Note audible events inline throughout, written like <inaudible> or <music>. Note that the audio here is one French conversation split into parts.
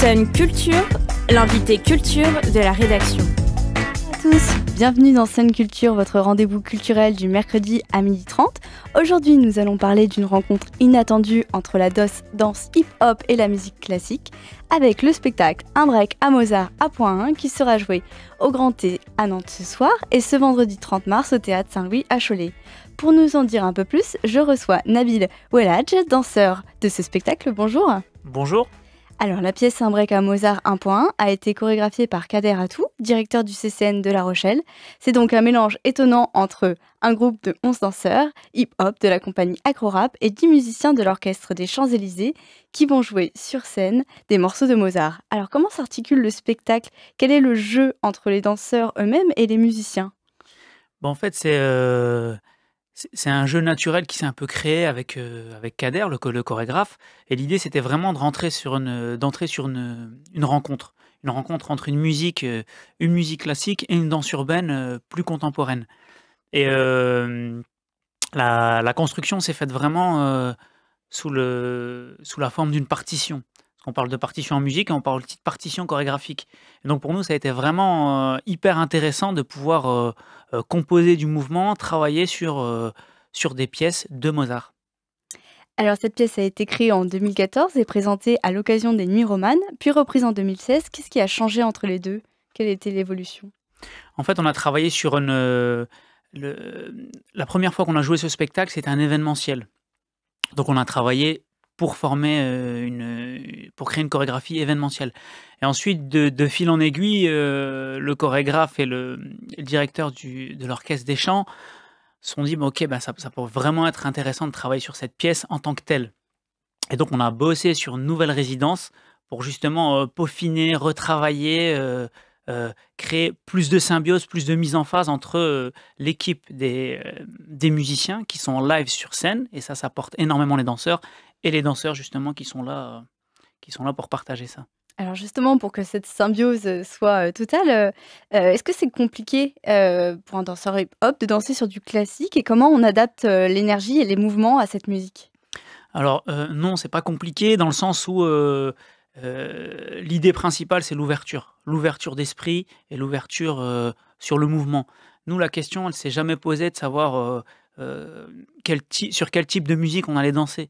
Sun Culture, l'invité culture de la rédaction. Bonjour à tous, bienvenue dans Scène Culture, votre rendez-vous culturel du mercredi à 12h30. Aujourd'hui, nous allons parler d'une rencontre inattendue entre la danse hip-hop et la musique classique, avec le spectacle Un break à Mozart à point 1 qui sera joué au Grand T à Nantes ce soir et ce vendredi 30 mars au Théâtre Saint-Louis à Cholet. Pour nous en dire un peu plus, je reçois Nabil Ouelhadj, danseur de ce spectacle. Bonjour. Bonjour. Alors la pièce Un break à Mozart 1.1 a été chorégraphiée par Kader Atou, directeur du CCN de La Rochelle. C'est donc un mélange étonnant entre un groupe de 11 danseurs, hip-hop de la compagnie Acrorap et 10 musiciens de l'orchestre des Champs-Élysées qui vont jouer sur scène des morceaux de Mozart. Alors comment s'articule le spectacle Quel est le jeu entre les danseurs eux-mêmes et les musiciens En fait, c'est... Euh, c'est un jeu naturel qui s'est un peu créé avec, euh, avec Kader, le, chorégraphe. Et l'idée, c'était vraiment de rentrer sur une, d'entrer sur une, rencontre. Une rencontre entre une musique, euh, une musique classique et une danse urbaine euh, plus contemporaine. Et la, la, construction s'est faite vraiment sous, le, sous la forme d'une partition. On parle de partition en musique et on parle de partition chorégraphique. donc pour nous, ça a été vraiment euh, hyper intéressant de pouvoir euh, euh, composer du mouvement, travailler sur, sur des pièces de Mozart. Alors cette pièce a été créée en 2014 et présentée à l'occasion des Nuits romanes, puis reprise en 2016. Qu'est-ce qui a changé entre les deux Quelle était l'évolution En fait, on a travaillé sur une... la première fois qu'on a joué ce spectacle, c'était un événementiel. Donc on a travaillé pour former euh, une, pour créer une chorégraphie événementielle. Et ensuite, de, fil en aiguille, euh, le chorégraphe et le, directeur du, de l'orchestre des chants sont dit, ok, bah, ça, ça peut vraiment être intéressant de travailler sur cette pièce en tant que telle. Et donc, on a bossé sur une nouvelle résidence pour justement euh, peaufiner, retravailler, créer plus de symbiose, plus de mise en phase entre l'équipe des, des musiciens qui sont en live sur scène, et ça, ça porte énormément les danseurs, et les danseurs justement qui sont là, euh, qui sont là pour partager ça. Alors justement, pour que cette symbiose euh, soit euh, totale, est-ce que c'est compliqué pour un danseur hip-hop de danser sur du classique et comment on adapte l'énergie et les mouvements à cette musique Alors non, non, c'est pas compliqué dans le sens où l'idée principale c'est l'ouverture, l'ouverture d'esprit et l'ouverture sur le mouvement. Nous, la question, elle s'est jamais posée de savoir quel sur quel type de musique on allait danser.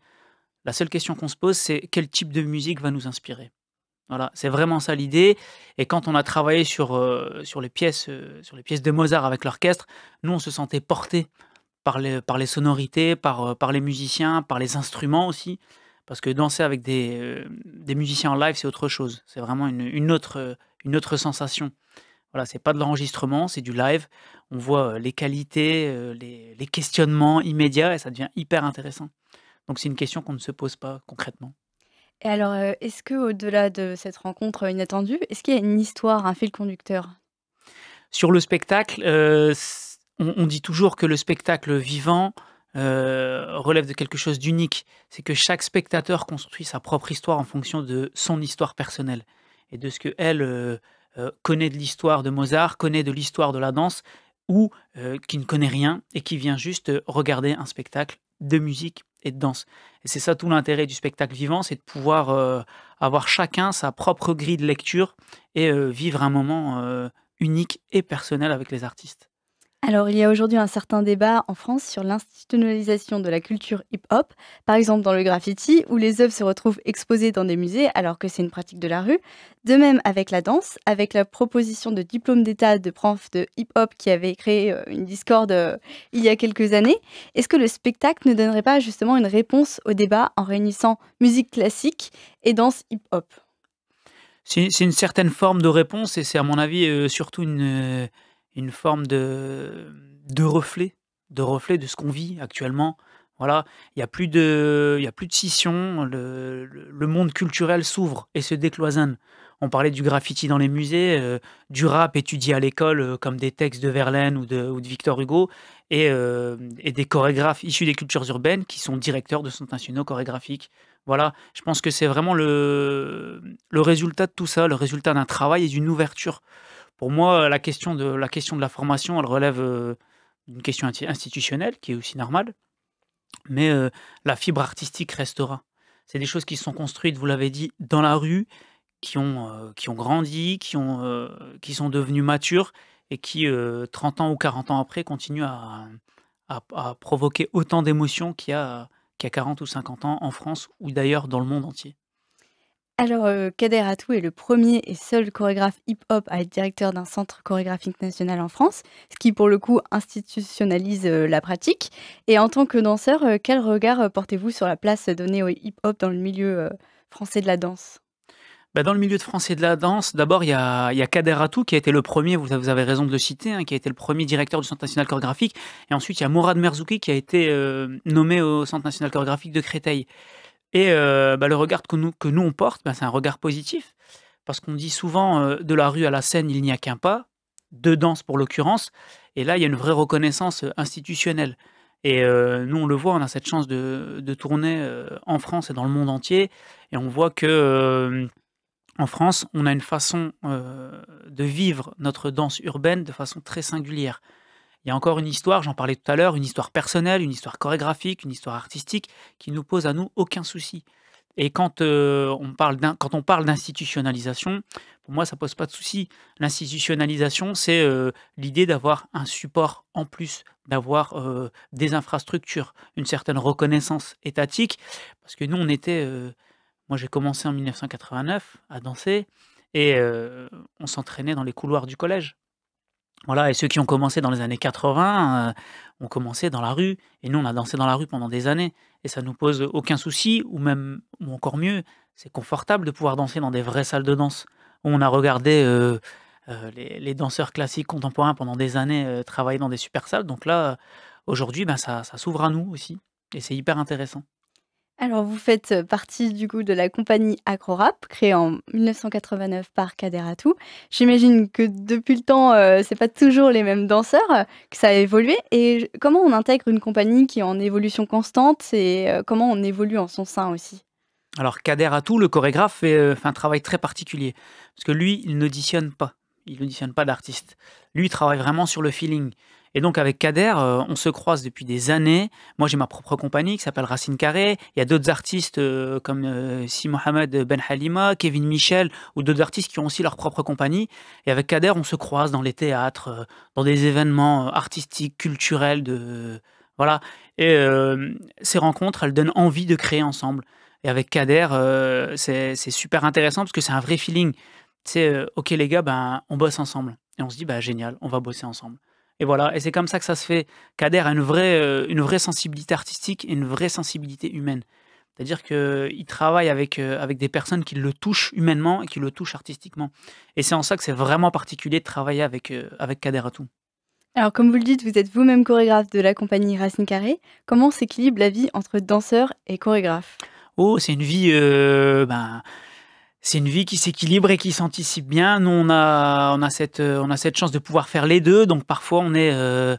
La seule question qu'on se pose, c'est quel type de musique va nous inspirer. Voilà, c'est vraiment ça l'idée. Et quand on a travaillé sur, euh, sur, les pièces, euh, sur les pièces de Mozart avec l'orchestre, nous, on se sentait porté par les, par les sonorités, par, euh, par les musiciens, par les instruments aussi. Parce que danser avec des, musiciens en live, c'est autre chose. C'est vraiment une, autre, une autre sensation. Voilà, c'est pas de l'enregistrement, c'est du live. On voit les qualités, les questionnements immédiats et ça devient hyper intéressant. Donc c'est une question qu'on ne se pose pas concrètement. Et alors, euh, est-ce que au-delà de cette rencontre euh, inattendue, est-ce qu'il y a une histoire, un fil conducteur Sur le spectacle, euh, on, dit toujours que le spectacle vivant relève de quelque chose d'unique. C'est que chaque spectateur construit sa propre histoire en fonction de son histoire personnelle et de ce que elle connaît de l'histoire de Mozart, connaît de l'histoire de la danse, ou qui ne connaît rien et qui vient juste regarder un spectacle de musique et de danse. Et c'est ça tout l'intérêt du spectacle vivant, c'est de pouvoir euh, avoir chacun sa propre grille de lecture et euh, vivre un moment euh, unique et personnel avec les artistes. Alors, il y a aujourd'hui un certain débat en France sur l'institutionnalisation de la culture hip-hop, par exemple dans le graffiti, où les œuvres se retrouvent exposées dans des musées alors que c'est une pratique de la rue. De même avec la danse, avec la proposition de diplôme d'État de prof de hip-hop qui avait créé euh, une discorde euh, il y a quelques années. Est-ce que le spectacle ne donnerait pas justement une réponse au débat en réunissant musique classique et danse hip-hop C'est une certaine forme de réponse et c'est à mon avis euh, surtout une une forme de, de reflet, de reflet de ce qu'on vit actuellement. Voilà, il n'y a plus de, il a plus de scission. Le, monde culturel s'ouvre et se décloisonne. On parlait du graffiti dans les musées, euh, du rap étudié à l'école euh, comme des textes de Verlaine ou de, de Victor Hugo, euh, et, des chorégraphes issus des cultures urbaines qui sont directeurs de centres nationaux chorégraphiques. Voilà, je pense que c'est vraiment le, le résultat de tout ça, le résultat d'un travail et d'une ouverture pour moi, la question de la, question de la formation, elle relève euh, d'une question institutionnelle, qui est aussi normale, mais euh, la fibre artistique restera. C'est des choses qui sont construites, vous l'avez dit, dans la rue, qui ont, euh, qui ont grandi, qui, ont, qui sont devenues matures et qui, 30 ans ou 40 ans après, continuent à, à, provoquer autant d'émotions qu'il y, y, a 40 ou 50 ans en France ou d'ailleurs dans le monde entier. Alors, euh, Kader Atou est le premier et seul chorégraphe hip-hop à être directeur d'un centre chorégraphique national en France, ce qui pour le coup institutionnalise euh, la pratique. Et en tant que danseur, euh, quel regard portez-vous sur la place donnée au hip-hop dans le milieu français de la danse bah, dans le milieu français de la danse, d'abord, il y, a, Kader Atou qui a été le premier, vous, avez raison de le citer, hein, qui a été le premier directeur du Centre national chorégraphique. Et ensuite, il y a Mourad Merzouki qui a été nommé au Centre national chorégraphique de Créteil. Et euh, bah, le regard que nous, on porte, bah, c'est un regard positif, parce qu'on dit souvent euh, de la rue à la scène, il n'y a qu'un pas, de danse pour l'occurrence, et là il y a une vraie reconnaissance euh, institutionnelle. Et nous on le voit, on a cette chance de, de tourner en France et dans le monde entier, et on voit que en France, on a une façon de vivre notre danse urbaine de façon très singulière. Il y a encore une histoire, j'en parlais tout à l'heure, une histoire personnelle, une histoire chorégraphique, une histoire artistique qui nous pose à nous aucun souci. Et quand, euh, on parle d'institutionnalisation, pour moi, ça pose pas de souci. L'institutionnalisation, c'est euh, l'idée d'avoir un support en plus, d'avoir euh, des infrastructures, une certaine reconnaissance étatique. Parce que nous, on était. moi, j'ai commencé en 1989 à danser et on s'entraînait dans les couloirs du collège. Voilà, et ceux qui ont commencé dans les années 80 euh, ont commencé dans la rue, et nous on a dansé dans la rue pendant des années, et ça nous pose aucun souci, ou même, ou encore mieux, c'est confortable de pouvoir danser dans des vraies salles de danse. on a regardé euh, euh, les, danseurs classiques contemporains pendant des années travailler dans des super salles, donc là, aujourd'hui, ben, ça s'ouvre à nous aussi, et c'est hyper intéressant. Alors, vous faites euh, partie du coup de la compagnie Acrorap, créée en 1989 par Kader Atou. J'imagine que depuis le temps, euh, c'est pas toujours les mêmes danseurs, que ça a évolué. Et comment on intègre une compagnie qui est en évolution constante et euh, comment on évolue en son sein aussi Alors, Kader Atou, le chorégraphe, fait, un travail très particulier parce que lui, il n'auditionne pas. Il n'auditionne pas d'artiste. Lui, il travaille vraiment sur le feeling. Et donc avec Kader, euh, on se croise depuis des années. Moi, j'ai ma propre compagnie qui s'appelle Racine Carré. Il y a d'autres artistes euh, comme euh, Si Mohamed Ben Halima, Kevin Michel ou d'autres artistes qui ont aussi leur propre compagnie. Et avec Kader, on se croise dans les théâtres, dans des événements artistiques, culturels. De, voilà. Et ces rencontres, elles donnent envie de créer ensemble. Et avec Kader, c'est super intéressant parce que c'est un vrai feeling. C'est OK les gars, ben, on bosse ensemble. Et on se dit, bah, génial, on va bosser ensemble. Et voilà, et c'est comme ça que ça se fait. Kader a une vraie, euh, une vraie sensibilité artistique et une vraie sensibilité humaine. C'est-à-dire qu'il travaille avec, euh, avec des personnes qui le touchent humainement et qui le touchent artistiquement. Et c'est en ça que c'est vraiment particulier de travailler avec, euh, avec Kader tout. Alors, comme vous le dites, vous êtes vous-même chorégraphe de la compagnie Racine Carré. Comment s'équilibre la vie entre danseur et chorégraphe Oh, c'est une vie. ben, c'est une vie qui s'équilibre et qui s'anticipe bien. Nous, on a, on, a cette, euh, on a cette chance de pouvoir faire les deux. Donc parfois, on est, euh,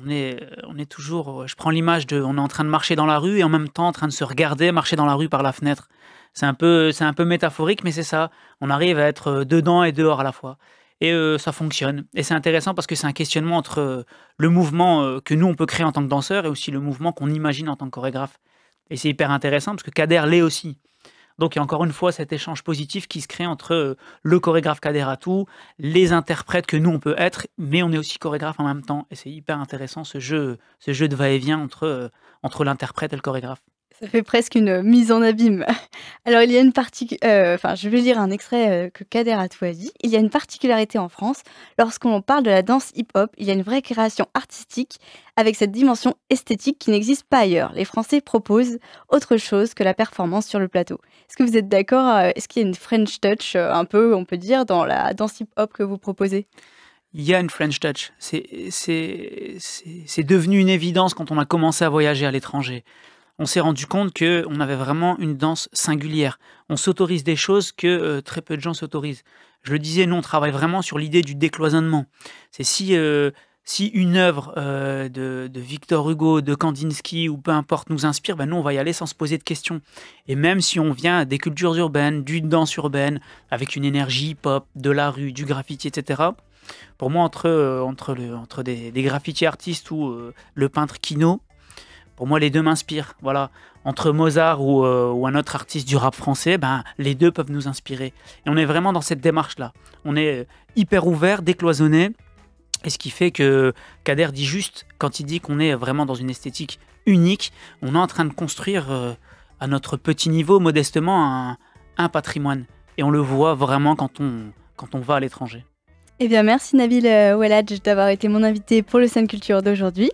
on est, euh, on est toujours. Je prends l'image de. On est en train de marcher dans la rue et en même temps en train de se regarder marcher dans la rue par la fenêtre. C'est un peu, c'est un peu métaphorique, mais c'est ça. On arrive à être dedans et dehors à la fois. Et ça fonctionne. Et c'est intéressant parce que c'est un questionnement entre le mouvement que nous, on peut créer en tant que danseur et aussi le mouvement qu'on imagine en tant que chorégraphe. Et c'est hyper intéressant parce que Kader l'est aussi. Donc il y a encore une fois cet échange positif qui se crée entre euh, le chorégraphe Kaderatou, les interprètes que nous on peut être, mais on est aussi chorégraphe en même temps. Et c'est hyper intéressant ce jeu, ce jeu de va-et-vient entre, euh, entre l'interprète et le chorégraphe. Ça fait presque une euh, mise en abîme. <laughs> Alors, il y a une partie. Euh, enfin, je vais lire un extrait euh, que Kader Atoua dit. Il y a une particularité en France. Lorsqu'on parle de la danse hip-hop, il y a une vraie création artistique avec cette dimension esthétique qui n'existe pas ailleurs. Les Français proposent autre chose que la performance sur le plateau. Est-ce que vous êtes d'accord Est-ce qu'il y a une French touch, un peu, on peut dire, dans la danse hip-hop que vous proposez il y a une French touch. C'est devenu une évidence quand on a commencé à voyager à l'étranger on s'est rendu compte que on avait vraiment une danse singulière. On s'autorise des choses que euh, très peu de gens s'autorisent. Je le disais, nous on travaille vraiment sur l'idée du décloisonnement. C'est si euh, si une œuvre euh, de, Victor Hugo, de Kandinsky ou peu importe nous inspire, ben nous on va y aller sans se poser de questions. Et même si on vient des cultures urbaines, d'une danse urbaine, avec une énergie pop, de la rue, du graffiti, etc. Pour moi, entre, entre, le, entre des, des graffitis artistes ou le peintre Kino, pour moi, les deux m'inspirent. Voilà, entre Mozart euh, ou, un autre artiste du rap français, ben les deux peuvent nous inspirer. Et on est vraiment dans cette démarche-là. On est euh, hyper ouvert, décloisonné, et ce qui fait que Kader dit juste quand il dit qu'on est vraiment dans une esthétique unique. On est en train de construire euh, à notre petit niveau, modestement, un, patrimoine. Et on le voit vraiment quand on, quand on va à l'étranger. Eh bien, merci Nabil Oueladj d'avoir été mon invité pour le Scène Culture d'aujourd'hui.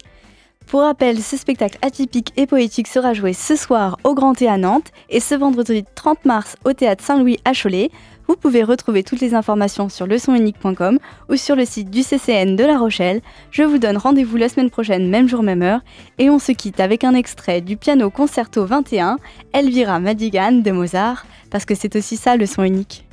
Pour rappel, ce spectacle atypique et poétique sera joué ce soir au Grand Thé à Nantes et ce vendredi 30 mars au Théâtre Saint-Louis à Cholet. Vous pouvez retrouver toutes les informations sur leçonunique.com ou sur le site du CCN de La Rochelle. Je vous donne rendez-vous la semaine prochaine, même jour, même heure. Et on se quitte avec un extrait du piano concerto 21, Elvira Madigan de Mozart, parce que c'est aussi ça le son unique.